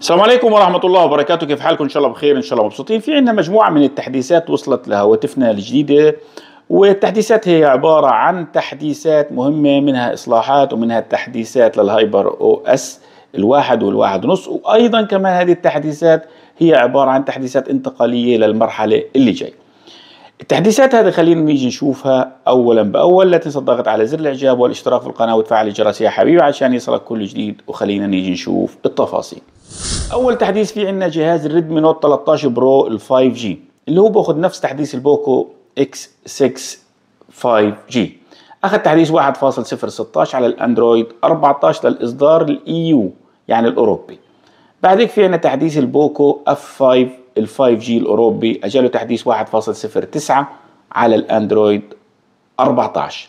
السلام عليكم ورحمة الله وبركاته كيف حالكم إن شاء الله بخير إن شاء الله مبسوطين في عندنا مجموعة من التحديثات وصلت لهواتفنا الجديدة والتحديثات هي عبارة عن تحديثات مهمة منها إصلاحات ومنها التحديثات للهايبر أو أس الواحد والواحد ونص وأيضا كمان هذه التحديثات هي عبارة عن تحديثات انتقالية للمرحلة اللي جاي التحديثات هذه خلينا نيجي نشوفها اولا باول لا تنسى الضغط على زر الاعجاب والاشتراك في القناه وتفعل الجرس يا حبيبي عشان يصلك كل جديد وخلينا نيجي نشوف التفاصيل اول تحديث في عندنا جهاز الريدمي نوت 13 برو ال 5 جي اللي هو باخذ نفس تحديث البوكو اكس 6 5 جي اخذ تحديث 1.016 على الاندرويد 14 للاصدار الاي يو يعني الاوروبي بعد هيك في عندنا تحديث البوكو اف 5 ال 5 جي الاوروبي اجاله تحديث 1.09 على الاندرويد 14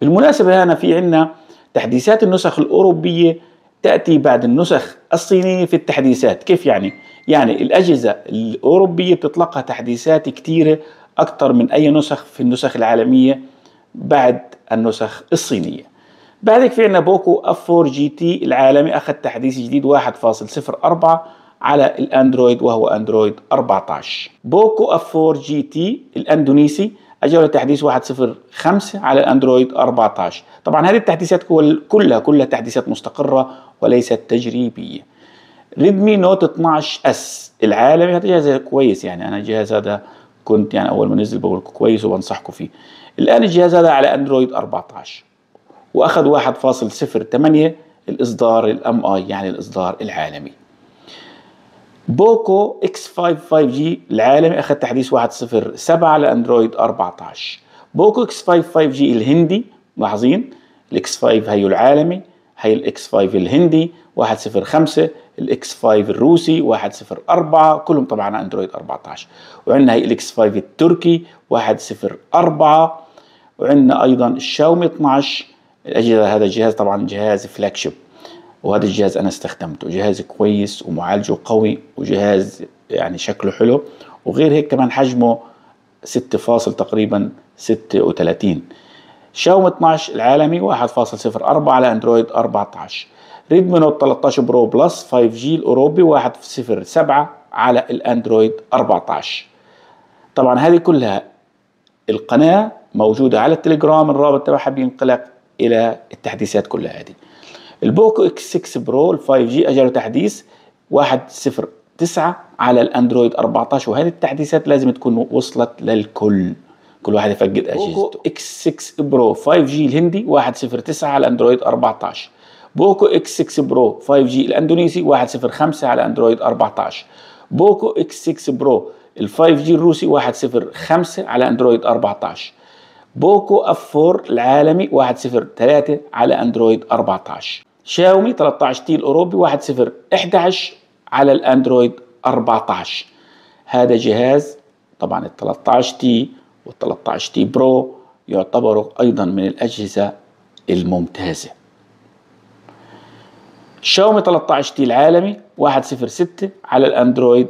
بالمناسبه هنا في عندنا تحديثات النسخ الاوروبيه تأتي بعد النسخ الصينية في التحديثات كيف يعني؟ يعني الأجهزة الأوروبية بتطلقها تحديثات كثيرة أكثر من أي نسخ في النسخ العالمية بعد النسخ الصينية بعد في عندنا بوكو اف 4 جي تي العالمي اخذ تحديث جديد 1.04 على الاندرويد وهو اندرويد 14 بوكو اف 4 جي تي الاندونيسي اجي على تحديث 1.0.5 على الاندرويد 14 طبعا هذه التحديثات كلها كلها تحديثات مستقره وليست تجريبيه ريدمي نوت 12 اس العالمي هذا جهاز كويس يعني انا الجهاز هذا كنت يعني اول ما نزل بقول لكم كويس وبنصحكم فيه الان الجهاز هذا على اندرويد 14 واخذ 1.08 الاصدار الام اي يعني الاصدار العالمي بوكو اكس 5 5 جي العالمي اخذ تحديث 1.0.7 على اندرويد 14 بوكو اكس 5 5 جي الهندي ملاحظين الاكس 5 هيو العالمي هي الاكس 5 الهندي 1.0.5 الاكس 5 الروسي 1.0.4 كلهم طبعا اندرويد 14 وعندنا هي الاكس 5 التركي 1.0.4 وعندنا ايضا الشاومي 12 الاجهزه هذا الجهاز طبعا جهاز فلاج شيب وهذا الجهاز انا استخدمته جهاز كويس ومعالجه قوي وجهاز يعني شكله حلو وغير هيك كمان حجمه 6 فاصل تقريبا 36 شاومي 12 العالمي 1.04 على اندرويد 14 ريدمي نوت 13 برو بلس 5 جي الاوروبي 1.07 على الاندرويد 14 طبعا هذه كلها القناه موجوده على التليجرام الرابط تبعها بينقلك الى التحديثات كلها هذه البوكو اكس 6 برو 5 جي اجاله تحديث 109 على الاندرويد 14 وهذه التحديثات لازم تكون وصلت للكل كل واحد يفقد اجهزته بوكو اكس 6 برو 5 جي الهندي 109 على الاندرويد 14 بوكو اكس 6 برو 5 جي الاندونيسي 105 على اندرويد 14 بوكو اكس 6 برو ال 5 جي الروسي 105 على اندرويد 14 بوكو اف 4 العالمي 103 على اندرويد 14 شاومي 13 تي الاوروبي 1.0 11 على الاندرويد 14 هذا جهاز طبعا ال 13 تي وال 13 تي برو يعتبروا ايضا من الاجهزه الممتازه شاومي 13 تي العالمي 1.06 على الاندرويد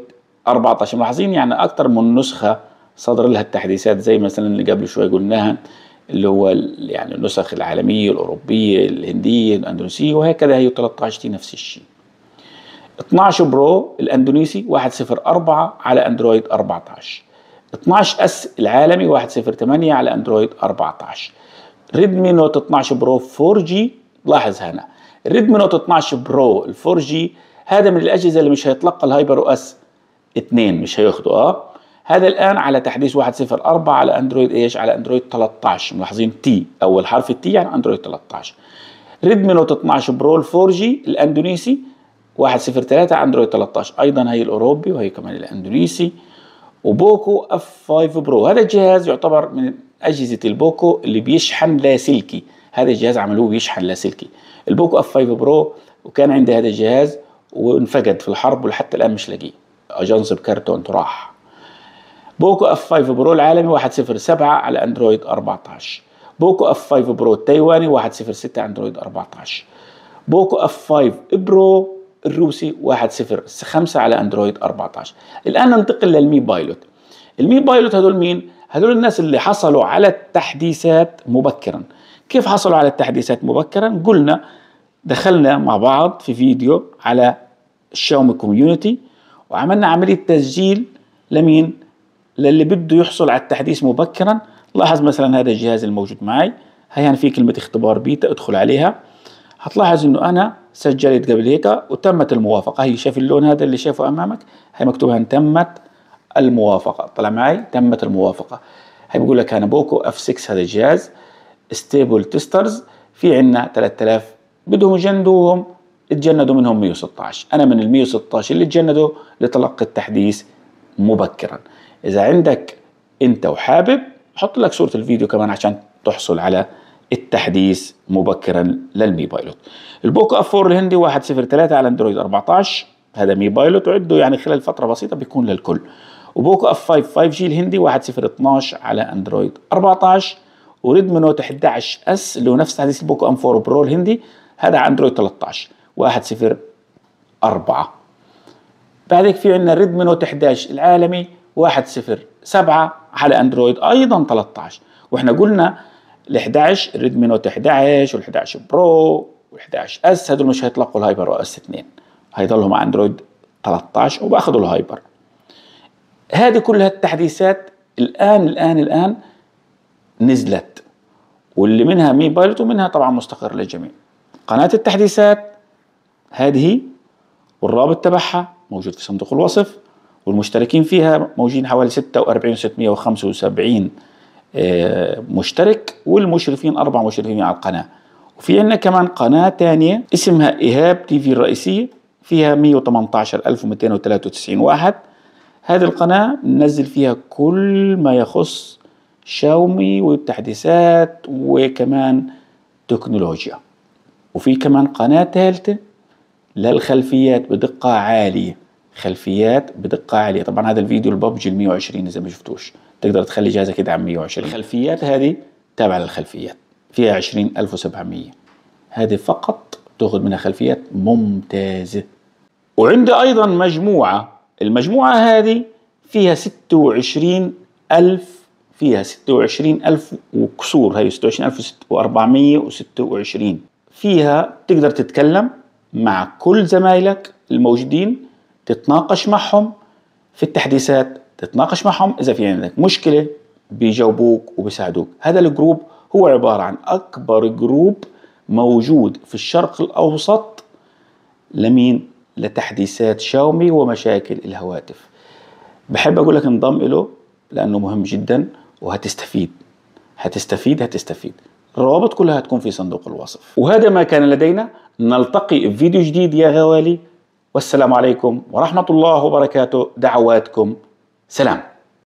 14 ملاحظين يعني اكثر من نسخه صدر لها التحديثات زي مثلا اللي قبل شويه قلناها اللي هو يعني النسخ العالمية الأوروبية الهندية الأندونيسية وهكذا هي 13 تي نفس الشيء 12 برو الأندونيسي 104 على أندرويد 14 12 اس العالمي 108 على اندرويد 14 ريدمي نوت 12 برو 4 جي لاحظ هنا ريدمي نوت 12 برو ال 4 جي هذا من الاجهزه اللي مش هيتلقى الهايبر او اس 2 مش هياخده اه هذا الان على تحديث 1.0.4 على اندرويد ايش على اندرويد 13 ملاحظين تي اول حرف التي يعني اندرويد 13 ريدمي نوت 12 برو 4 جي الاندونيسي 1.0.3 اندرويد 13 ايضا هي الاوروبي وهي كمان الاندونيسي وبوكو اف 5 برو هذا الجهاز يعتبر من اجهزه البوكو اللي بيشحن لاسلكي هذا الجهاز عملوه بيشحن لاسلكي البوكو اف 5 برو وكان عندي هذا الجهاز وانفقد في الحرب ولحتى الان مش لاقيه اجنصب بكرتون راح بوكو اف 5 برو العالمي 107 على اندرويد 14 بوكو اف 5 برو التايواني 106 اندرويد 14 بوكو اف 5 برو الروسي 105 على اندرويد 14 الان ننتقل للمي بايلوت المي بايلوت هذول مين هذول الناس اللي حصلوا على التحديثات مبكرا كيف حصلوا على التحديثات مبكرا قلنا دخلنا مع بعض في فيديو على الشاومي كوميونتي وعملنا عمليه تسجيل لمين للي بده يحصل على التحديث مبكرا لاحظ مثلا هذا الجهاز الموجود معي هي هنا في كلمة اختبار بيتا ادخل عليها هتلاحظ انه انا سجلت قبل هيك وتمت الموافقة هي شايف اللون هذا اللي شايفه امامك هي مكتوبها تمت الموافقة طلع معي تمت الموافقة هي بيقول لك انا بوكو اف 6 هذا الجهاز ستيبل تيسترز في عندنا 3000 بدهم يجندوهم اتجندوا منهم 116 انا من ال 116 اللي تجندوا لتلقي التحديث مبكرا اذا عندك انت وحابب حط لك صوره الفيديو كمان عشان تحصل على التحديث مبكرا للمي بايلوت البوك اف 4 الهندي 103 على اندرويد 14 هذا مي بايلوت وعده يعني خلال فتره بسيطه بيكون للكل وبوكو اف 5 5 جي الهندي 1012 على اندرويد 14 وريدمي نوت 11 اس اللي هو نفس تحديث البوكو ام 4 برو الهندي هذا على اندرويد 13 0 4 هيك في عندنا ريدمي نوت 11 العالمي 1 7 على اندرويد ايضا 13 واحنا قلنا ال 11 ريدمي نوت 11 وال 11 برو وال 11 اس هدول مش هيطلقوا الهايبر او اس 2 هيضلهم على اندرويد 13 وباخذوا الهايبر هذه كلها التحديثات الان الان الان نزلت واللي منها مي بايلوت ومنها طبعا مستقر للجميع قناه التحديثات هذه والرابط تبعها موجود في صندوق الوصف والمشتركين فيها موجودين حوالي 46675 آه، مشترك والمشرفين أربع مشرفين على القناة وفي عندنا كمان قناة ثانيه اسمها إيهاب تي في الرئيسية فيها 118293 واحد هذه القناة بنزل فيها كل ما يخص شاومي والتحديثات وكمان تكنولوجيا وفي كمان قناة ثالثة للخلفيات بدقة عالية خلفيات بدقة عالية طبعا هذا الفيديو الببجي ال 120 إذا ما شفتوش تقدر تخلي جهازك يدعم 120 الخلفيات هذه تابعة للخلفيات فيها 20700 هذه فقط تاخذ منها خلفيات ممتازة وعندي أيضا مجموعة المجموعة هذه فيها 26000 فيها 26000 وكسور هي 26426 و و426 فيها تقدر تتكلم مع كل زمايلك الموجودين تتناقش معهم في التحديثات تتناقش معهم اذا في عندك مشكله بيجاوبوك وبيساعدوك هذا الجروب هو عباره عن اكبر جروب موجود في الشرق الاوسط لمين لتحديثات شاومي ومشاكل الهواتف بحب اقول لك انضم له لانه مهم جدا وهتستفيد هتستفيد هتستفيد الروابط كلها تكون في صندوق الوصف وهذا ما كان لدينا نلتقي في فيديو جديد يا غوالي والسلام عليكم ورحمة الله وبركاته دعواتكم سلام